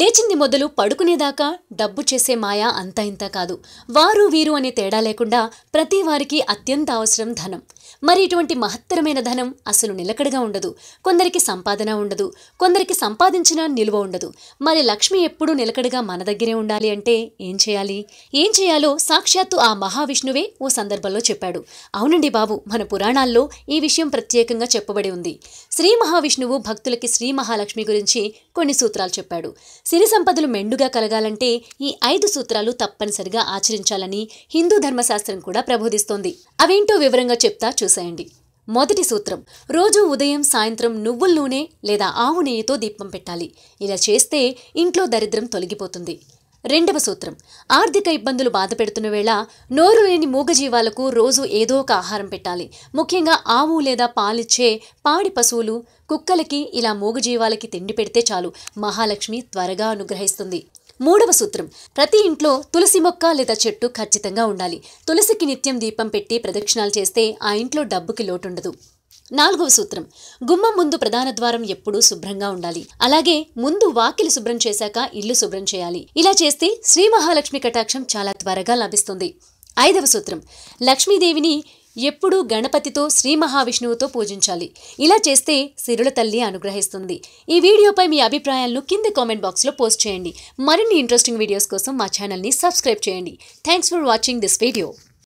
లేచింది మొదలు పడుకునేదాకా డబ్బు చేసే మాయా అంత ఇంత కాదు వారు వీరు అనే తేడా లేకుండా ప్రతి వారికి అత్యంత అవసరం ధనం మరి ఇటువంటి మహత్తరమైన ధనం అసలు నిలకడగా ఉండదు కొందరికి సంపాదన ఉండదు కొందరికి సంపాదించిన నిల్వ ఉండదు మరి లక్ష్మి ఎప్పుడూ నిలకడగా మన దగ్గరే ఉండాలి అంటే ఏం చేయాలి ఏం చేయాలో సాక్షాత్తు ఆ మహావిష్ణువే ఓ సందర్భంలో చెప్పాడు అవునండి బాబు మన పురాణాల్లో ఈ విషయం ప్రత్యేకంగా చెప్పబడి ఉంది శ్రీ మహావిష్ణువు భక్తులకి శ్రీ మహాలక్ష్మి గురించి కొన్ని సూత్రాలు చెప్పాడు సిరి సంపదలు మెండుగా కలగాలంటే ఈ ఐదు సూత్రాలు తప్పనిసరిగా ఆచరించాలని హిందూ ధర్మశాస్త్రం కూడా ప్రబోధిస్తోంది అవేంటో వివరంగా చెప్తా చూసేయండి మొదటి సూత్రం రోజు ఉదయం సాయంత్రం నువ్వుల నూనె లేదా ఆవు నెయ్యితో దీపం పెట్టాలి ఇలా చేస్తే ఇంట్లో దరిద్రం తొలగిపోతుంది రెండవ సూత్రం ఆర్థిక ఇబ్బందులు బాధ పెడుతున్న వేళ నోరు లేని మూగజీవాలకు రోజు ఏదో ఒక ఆహారం పెట్టాలి ముఖ్యంగా ఆవు లేదా పాలిచ్చే పాడి పశువులు కుక్కలకి ఇలా మూగజీవాలకి తిండి పెడితే చాలు మహాలక్ష్మి త్వరగా అనుగ్రహిస్తుంది మూడవ సూత్రం ప్రతి ఇంట్లో తులసి మొక్క లేదా చెట్టు ఖచ్చితంగా ఉండాలి తులసికి నిత్యం దీపం పెట్టి ప్రదక్షిణాలు చేస్తే ఆ ఇంట్లో డబ్బుకి లోటుండదు నాలుగవ సూత్రం గుమ్మం ముందు ప్రధాన ద్వారం ఎప్పుడూ శుభ్రంగా ఉండాలి అలాగే ముందు వాకిలి శుభ్రం చేశాక ఇల్లు శుభ్రం చేయాలి ఇలా చేస్తే శ్రీ మహాలక్ష్మి కటాక్షం చాలా త్వరగా లభిస్తుంది ఐదవ సూత్రం లక్ష్మీదేవిని ఎప్పుడూ గణపతితో శ్రీ మహావిష్ణువుతో పూజించాలి ఇలా చేస్తే సిరుల తల్లి అనుగ్రహిస్తుంది ఈ వీడియోపై మీ అభిప్రాయాలను కింద కామెంట్ బాక్స్లో పోస్ట్ చేయండి మరిన్ని ఇంట్రెస్టింగ్ వీడియోస్ కోసం మా ఛానల్ని సబ్స్క్రైబ్ చేయండి thanks for watching this video